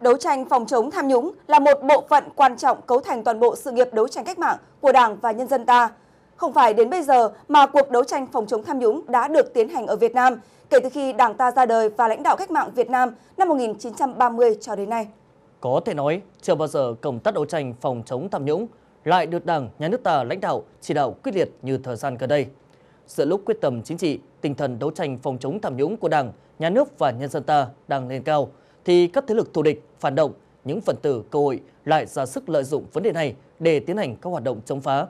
đấu tranh phòng chống tham nhũng là một bộ phận quan trọng cấu thành toàn bộ sự nghiệp đấu tranh cách mạng của Đảng và nhân dân ta. Không phải đến bây giờ mà cuộc đấu tranh phòng chống tham nhũng đã được tiến hành ở Việt Nam kể từ khi Đảng ta ra đời và lãnh đạo cách mạng Việt Nam năm 1930 cho đến nay. Có thể nói, chưa bao giờ công tác đấu tranh phòng chống tham nhũng lại được Đảng, Nhà nước ta lãnh đạo chỉ đạo quyết liệt như thời gian gần đây. Giữa lúc quyết tâm chính trị, tinh thần đấu tranh phòng chống tham nhũng của Đảng, Nhà nước và nhân dân ta đang lên cao – thì các thế lực thù địch, phản động, những phần tử cơ hội lại ra sức lợi dụng vấn đề này để tiến hành các hoạt động chống phá.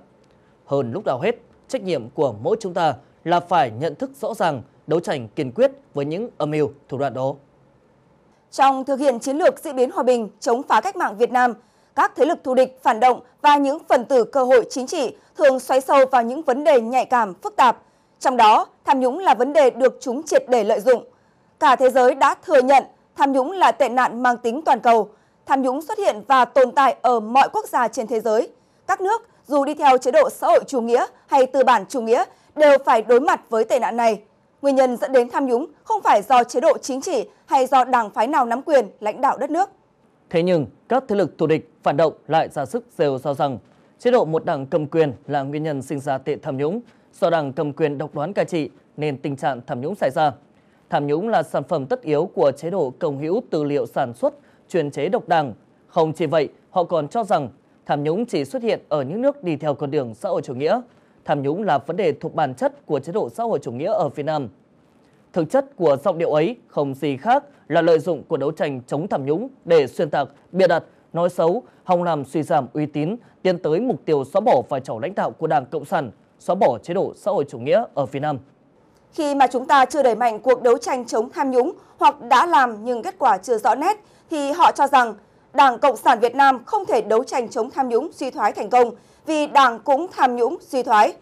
Hơn lúc nào hết, trách nhiệm của mỗi chúng ta là phải nhận thức rõ ràng, đấu tranh kiên quyết với những âm mưu thủ đoạn đó. Trong thực hiện chiến lược diễn biến hòa bình chống phá cách mạng Việt Nam, các thế lực thù địch, phản động và những phần tử cơ hội chính trị thường xoáy sâu vào những vấn đề nhạy cảm, phức tạp. Trong đó, tham nhũng là vấn đề được chúng triệt để lợi dụng. Cả thế giới đã thừa nhận tham nhũng là tệ nạn mang tính toàn cầu. Tham nhũng xuất hiện và tồn tại ở mọi quốc gia trên thế giới. Các nước dù đi theo chế độ xã hội chủ nghĩa hay tư bản chủ nghĩa đều phải đối mặt với tệ nạn này. Nguyên nhân dẫn đến tham nhũng không phải do chế độ chính trị hay do đảng phái nào nắm quyền lãnh đạo đất nước. Thế nhưng, các thế lực thù địch, phản động lại ra sức rêu rao rằng chế độ một đảng cầm quyền là nguyên nhân sinh ra tệ tham nhũng. Do đảng cầm quyền độc đoán cai trị nên tình trạng tham nhũng xảy ra. Tham nhũng là sản phẩm tất yếu của chế độ công hữu tư liệu sản xuất, truyền chế độc đảng. Không chỉ vậy, họ còn cho rằng tham nhũng chỉ xuất hiện ở những nước đi theo con đường xã hội chủ nghĩa. Tham nhũng là vấn đề thuộc bản chất của chế độ xã hội chủ nghĩa ở Việt Nam. Thực chất của giọng điệu ấy không gì khác là lợi dụng của đấu tranh chống tham nhũng để xuyên tạc, bịa đặt, nói xấu, hòng làm suy giảm uy tín, tiến tới mục tiêu xóa bỏ vai trò lãnh đạo của Đảng Cộng sản, xóa bỏ chế độ xã hội chủ nghĩa ở Việt Nam. Khi mà chúng ta chưa đẩy mạnh cuộc đấu tranh chống tham nhũng hoặc đã làm nhưng kết quả chưa rõ nét, thì họ cho rằng Đảng Cộng sản Việt Nam không thể đấu tranh chống tham nhũng suy thoái thành công vì Đảng cũng tham nhũng suy thoái.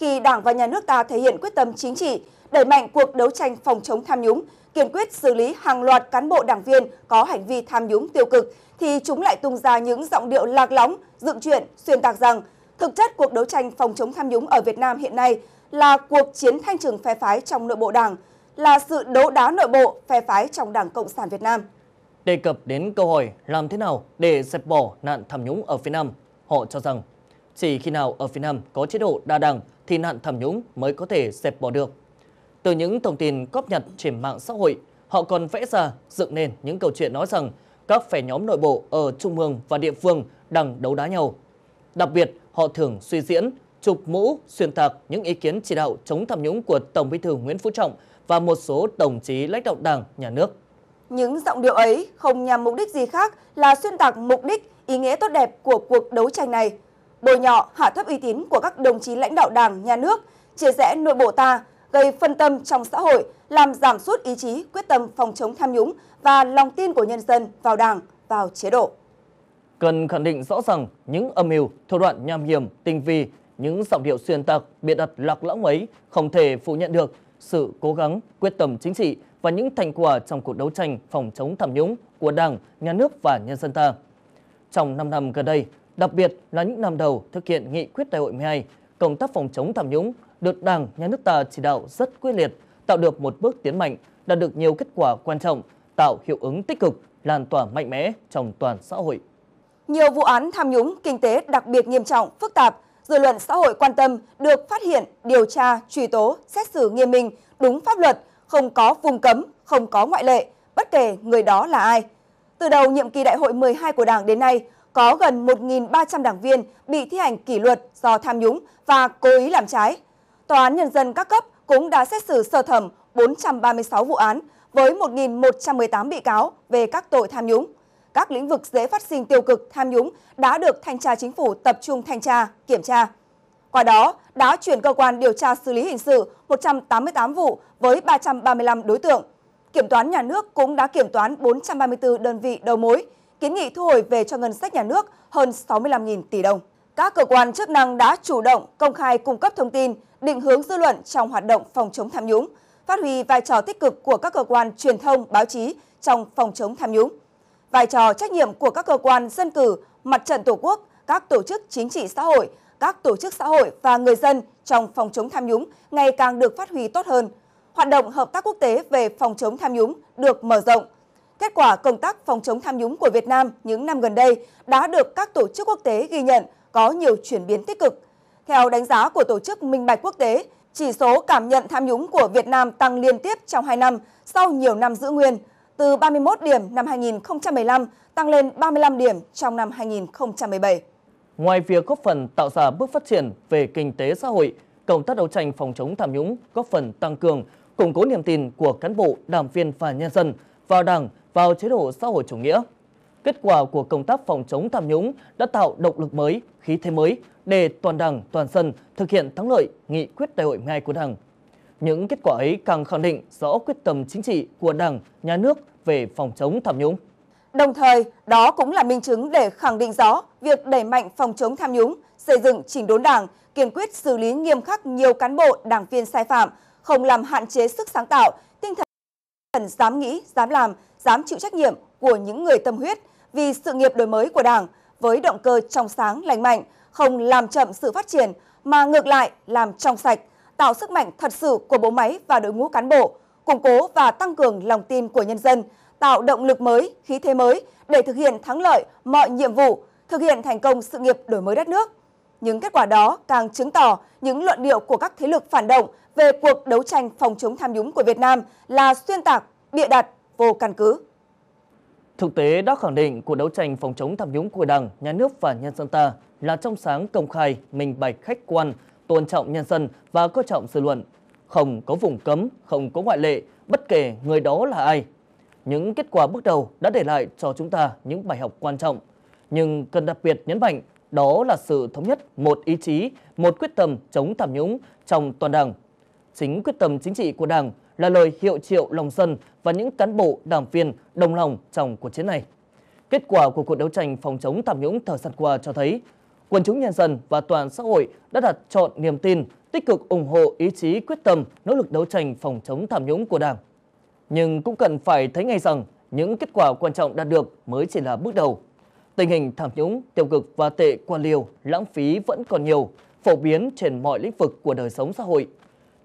Khi Đảng và Nhà nước ta thể hiện quyết tâm chính trị, đẩy mạnh cuộc đấu tranh phòng chống tham nhũng, kiên quyết xử lý hàng loạt cán bộ đảng viên có hành vi tham nhũng tiêu cực, thì chúng lại tung ra những giọng điệu lạc lõng, dựng chuyện, xuyên tạc rằng thực chất cuộc đấu tranh phòng chống tham nhũng ở Việt Nam hiện nay là cuộc chiến thanh trừng phe phái trong nội bộ đảng, là sự đấu đá nội bộ phe phái trong Đảng Cộng sản Việt Nam. Đề cập đến câu hỏi làm thế nào để dẹp bỏ nạn tham nhũng ở phía Nam, họ cho rằng chỉ khi nào ở phía Nam có chế độ đa đảng thì nạn tham nhũng mới có thể dẹp bỏ được. Từ những thông tin cóp nhật trên mạng xã hội, họ còn vẽ ra dựng nên những câu chuyện nói rằng các phe nhóm nội bộ ở trung ương và địa phương đang đấu đá nhau. Đặc biệt, họ thường suy diễn chụp mũ, xuyên tạc những ý kiến chỉ đạo chống tham nhũng của Tổng Bí thư Nguyễn Phú Trọng và một số đồng chí lãnh đạo Đảng, Nhà nước. Những giọng điệu ấy không nhằm mục đích gì khác là xuyên tạc mục đích, ý nghĩa tốt đẹp của cuộc đấu tranh này, bồi nhọ, hạ thấp uy tín của các đồng chí lãnh đạo Đảng, Nhà nước, chia rẽ nội bộ ta, gây phân tâm trong xã hội, làm giảm sút ý chí, quyết tâm phòng chống tham nhũng và lòng tin của nhân dân vào Đảng, vào chế độ. Cần khẳng định rõ rằng những âm mưu, thủ đoạn nham hiểm, tinh vi những giọng điệu xuyên tạc, biện đặt lạc lõng ấy không thể phủ nhận được sự cố gắng, quyết tâm chính trị và những thành quả trong cuộc đấu tranh phòng chống tham nhũng của Đảng, Nhà nước và nhân dân ta. Trong 5 năm gần đây, đặc biệt là những năm đầu thực hiện nghị quyết đại hội 12, công tác phòng chống tham nhũng được Đảng, Nhà nước ta chỉ đạo rất quyết liệt, tạo được một bước tiến mạnh, đạt được nhiều kết quả quan trọng, tạo hiệu ứng tích cực, lan tỏa mạnh mẽ trong toàn xã hội. Nhiều vụ án tham nhũng kinh tế đặc biệt nghiêm trọng, phức tạp dư luận xã hội quan tâm được phát hiện, điều tra, truy tố, xét xử nghiêm minh, đúng pháp luật, không có vùng cấm, không có ngoại lệ, bất kể người đó là ai. Từ đầu nhiệm kỳ đại hội 12 của Đảng đến nay, có gần 1.300 đảng viên bị thi hành kỷ luật do tham nhũng và cố ý làm trái. Tòa án Nhân dân các cấp cũng đã xét xử sơ thẩm 436 vụ án với 1.118 bị cáo về các tội tham nhũng các lĩnh vực dễ phát sinh tiêu cực, tham nhũng đã được thanh tra chính phủ tập trung thanh tra, kiểm tra. Qua đó, đã chuyển cơ quan điều tra xử lý hình sự 188 vụ với 335 đối tượng. Kiểm toán nhà nước cũng đã kiểm toán 434 đơn vị đầu mối, kiến nghị thu hồi về cho ngân sách nhà nước hơn 65.000 tỷ đồng. Các cơ quan chức năng đã chủ động, công khai cung cấp thông tin, định hướng dư luận trong hoạt động phòng chống tham nhũng, phát huy vai trò tích cực của các cơ quan truyền thông, báo chí trong phòng chống tham nhũng vai trò trách nhiệm của các cơ quan dân cử, mặt trận tổ quốc, các tổ chức chính trị xã hội, các tổ chức xã hội và người dân trong phòng chống tham nhũng ngày càng được phát huy tốt hơn. Hoạt động hợp tác quốc tế về phòng chống tham nhũng được mở rộng. Kết quả công tác phòng chống tham nhũng của Việt Nam những năm gần đây đã được các tổ chức quốc tế ghi nhận có nhiều chuyển biến tích cực. Theo đánh giá của Tổ chức Minh bạch Quốc tế, chỉ số cảm nhận tham nhũng của Việt Nam tăng liên tiếp trong 2 năm sau nhiều năm giữ nguyên – từ 31 điểm năm 2015 tăng lên 35 điểm trong năm 2017. Ngoài việc góp phần tạo ra bước phát triển về kinh tế xã hội, công tác đấu tranh phòng chống tham nhũng góp phần tăng cường, củng cố niềm tin của cán bộ, đảng viên và nhân dân vào Đảng, vào chế độ xã hội chủ nghĩa. Kết quả của công tác phòng chống tham nhũng đã tạo động lực mới, khí thế mới để toàn Đảng, toàn dân thực hiện thắng lợi nghị quyết đại hội 12 của Đảng những kết quả ấy càng khẳng định rõ quyết tâm chính trị của Đảng, Nhà nước về phòng chống tham nhũng. Đồng thời, đó cũng là minh chứng để khẳng định rõ việc đẩy mạnh phòng chống tham nhũng, xây dựng chỉnh đốn Đảng, kiên quyết xử lý nghiêm khắc nhiều cán bộ, đảng viên sai phạm, không làm hạn chế sức sáng tạo, tinh thần dám nghĩ, dám làm, dám chịu trách nhiệm của những người tâm huyết vì sự nghiệp đổi mới của Đảng với động cơ trong sáng lành mạnh, không làm chậm sự phát triển mà ngược lại làm trong sạch, tạo sức mạnh thật sự của bộ máy và đội ngũ cán bộ, củng cố và tăng cường lòng tin của nhân dân, tạo động lực mới, khí thế mới để thực hiện thắng lợi mọi nhiệm vụ, thực hiện thành công sự nghiệp đổi mới đất nước. Những kết quả đó càng chứng tỏ những luận điệu của các thế lực phản động về cuộc đấu tranh phòng chống tham nhũng của Việt Nam là xuyên tạc, bịa đặt, vô căn cứ. Thực tế đã khẳng định cuộc đấu tranh phòng chống tham nhũng của Đảng, Nhà nước và nhân dân ta là trong sáng công khai, minh bạch khách quan, tôn trọng nhân dân và coi trọng dư luận. Không có vùng cấm, không có ngoại lệ, bất kể người đó là ai. Những kết quả bước đầu đã để lại cho chúng ta những bài học quan trọng. Nhưng cần đặc biệt nhấn mạnh đó là sự thống nhất một ý chí, một quyết tâm chống tham nhũng trong toàn đảng. Chính quyết tâm chính trị của đảng là lời hiệu triệu lòng dân và những cán bộ, đảng viên đồng lòng trong cuộc chiến này. Kết quả của cuộc đấu tranh phòng chống tham nhũng thời gian qua cho thấy quần chúng nhân dân và toàn xã hội đã đặt chọn niềm tin, tích cực ủng hộ ý chí quyết tâm, nỗ lực đấu tranh phòng chống tham nhũng của Đảng. Nhưng cũng cần phải thấy ngay rằng những kết quả quan trọng đạt được mới chỉ là bước đầu. Tình hình tham nhũng, tiêu cực và tệ quan liêu, lãng phí vẫn còn nhiều, phổ biến trên mọi lĩnh vực của đời sống xã hội.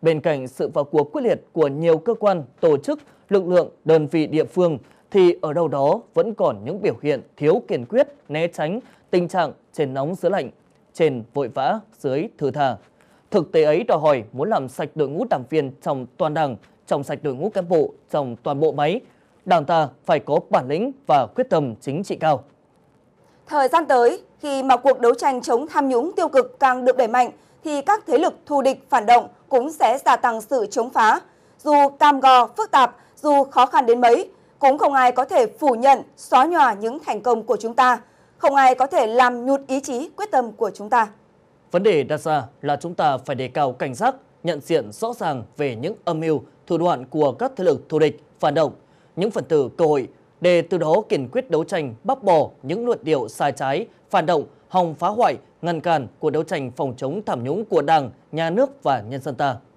Bên cạnh sự vào cuộc quyết liệt của nhiều cơ quan, tổ chức, lực lượng, đơn vị địa phương thì ở đâu đó vẫn còn những biểu hiện thiếu kiên quyết, né tránh tình trạng trên nóng dưới lạnh, trên vội vã dưới thư thà Thực tế ấy đòi hỏi muốn làm sạch đội ngũ đảng viên trong toàn đảng, trong sạch đội ngũ cán bộ trong toàn bộ máy, đảng ta phải có bản lĩnh và quyết tâm chính trị cao. Thời gian tới, khi mà cuộc đấu tranh chống tham nhũng tiêu cực càng được đẩy mạnh, thì các thế lực thù địch phản động cũng sẽ gia tăng sự chống phá. Dù cam go, phức tạp, dù khó khăn đến mấy, cũng không ai có thể phủ nhận, xóa nhòa những thành công của chúng ta. Không ai có thể làm nhụt ý chí quyết tâm của chúng ta. Vấn đề đặt ra là chúng ta phải đề cao cảnh giác, nhận diện rõ ràng về những âm mưu, thủ đoạn của các thế lực thù địch, phản động, những phần tử cơ hội để từ đó kiên quyết đấu tranh bóc bỏ những luận điệu sai trái, phản động, hòng phá hoại, ngăn cản của đấu tranh phòng chống tham nhũng của Đảng, Nhà nước và nhân dân ta.